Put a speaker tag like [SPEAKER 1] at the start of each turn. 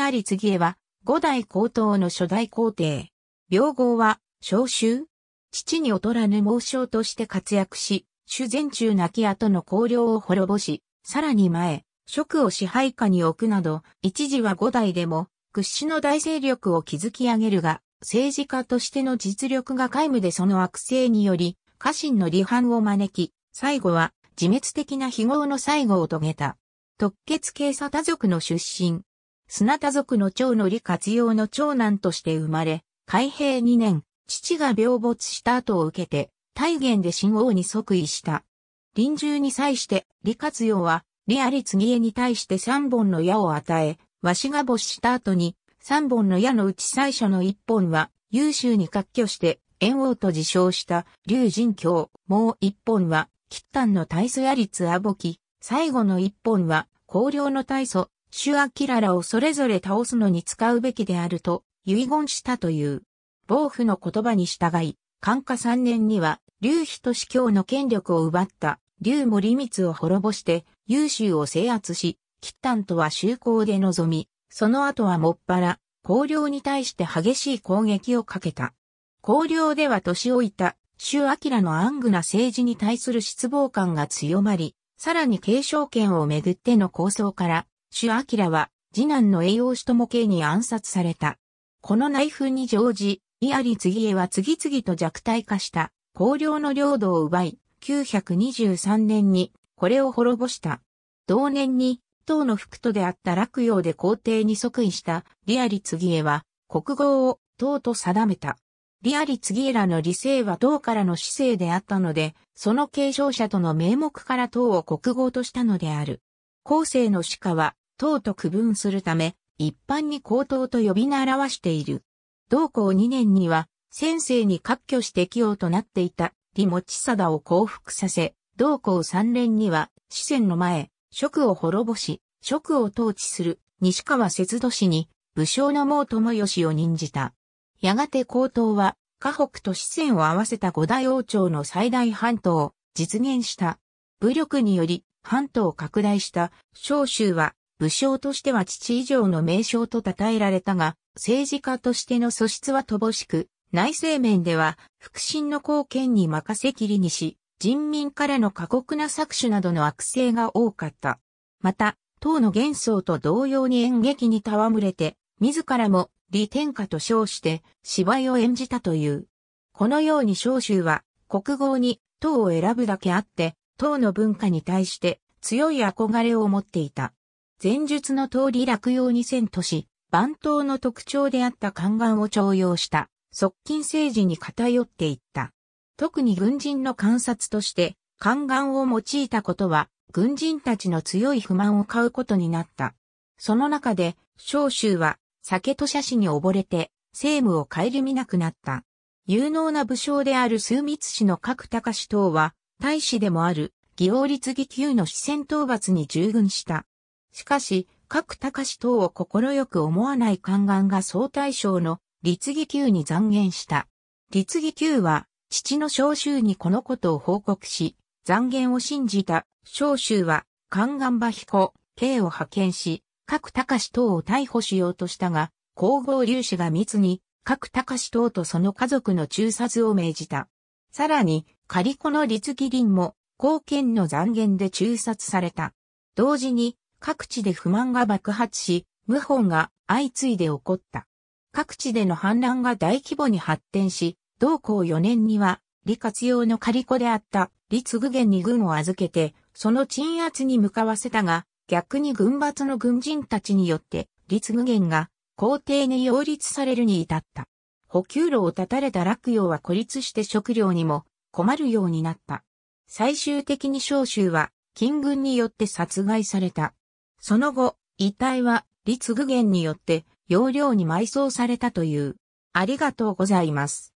[SPEAKER 1] アリり次へは、五代皇統の初代皇帝。病号は、召集。父に劣らぬ猛将として活躍し、主前中亡き後の公領を滅ぼし、さらに前、職を支配下に置くなど、一時は五代でも、屈指の大勢力を築き上げるが、政治家としての実力が皆無でその悪性により、家臣の離反を招き、最後は自滅的な非業の最後を遂げた。特決警察族の出身、砂田族の長の利活用の長男として生まれ、開平2年、父が病没した後を受けて、大元で新王に即位した。臨終に際して、利活用は、利あり継家に対して3本の矢を与え、わしが没した後に、3本の矢のうち最初の1本は、優秀に割拠して、炎王と自称した、龍神教、もう1本は、吉丹の大祖や立阿ぼき、最後の1本は、高陵の大祖、シュアキララをそれぞれ倒すのに使うべきであると遺言したという。暴風の言葉に従い、寛化3年には、劉と司教の権力を奪った劉森光を滅ぼして、優州を制圧し、吉丹とは修行で臨み、その後はもっぱら、公領に対して激しい攻撃をかけた。公領では年老いた、キ明の暗愚な政治に対する失望感が強まり、さらに継承権をめぐっての構想から、主明は、次男の栄養士とも慶に暗殺された。この内紛に乗じ、アリ次江は次々と弱体化した、公領の領土を奪い、923年に、これを滅ぼした。同年に、党の副都であった洛陽で皇帝に即位した、リアリ次江は、国号を党と定めた。リアリ次江らの理性は党からの姿勢であったので、その継承者との名目から党を国号としたのである。後世の史家は、等と区分するため、一般に高等と呼び名表している。同校2年には、先生に割拠して起用となっていた、李持貞を降伏させ、同校3連には、四川の前、職を滅ぼし、職を統治する、西川節度氏に、武将の毛友義を任じた。やがて高等は、河北と四川を合わせた五大王朝の最大半島を実現した。武力により、半島を拡大した、昭州は、武将としては父以上の名称と称えられたが、政治家としての素質は乏しく、内政面では、腹心の貢献に任せきりにし、人民からの過酷な搾取などの悪性が多かった。また、党の幻想と同様に演劇に戯れて、自らも、李天下と称して、芝居を演じたという。このように昭集は、国語に党を選ぶだけあって、党の文化に対して強い憧れを持っていた。前述の通り落葉に遷都市、番頭の特徴であった宦官を徴用した側近政治に偏っていった。特に軍人の観察として宦官を用いたことは軍人たちの強い不満を買うことになった。その中で召州は酒と写真に溺れて政務を顧みなくなった。有能な武将である枢密使の各高志等は大使でもある義王立義級の四川討伐に従軍した。しかし、各隆等を快く思わない宦官が総大将の立儀級に残言した。立儀級は、父の召集にこのことを報告し、残言を信じた召集は、宦官馬彦、刑を派遣し、各隆等を逮捕しようとしたが、皇后粒子が密に、各隆等とその家族の中殺を命じた。さらに、仮子の立儀林も、貢献の残言で中殺された。同時に、各地で不満が爆発し、謀反が相次いで起こった。各地での反乱が大規模に発展し、同校4年には、李活用の仮子であった李継元に軍を預けて、その鎮圧に向かわせたが、逆に軍閥の軍人たちによって、李継元が皇帝に擁立されるに至った。補給路を断たれた落葉は孤立して食料にも困るようになった。最終的に召集は、金軍によって殺害された。その後、遺体は、立具現によって、容量に埋葬されたという。ありがとうございます。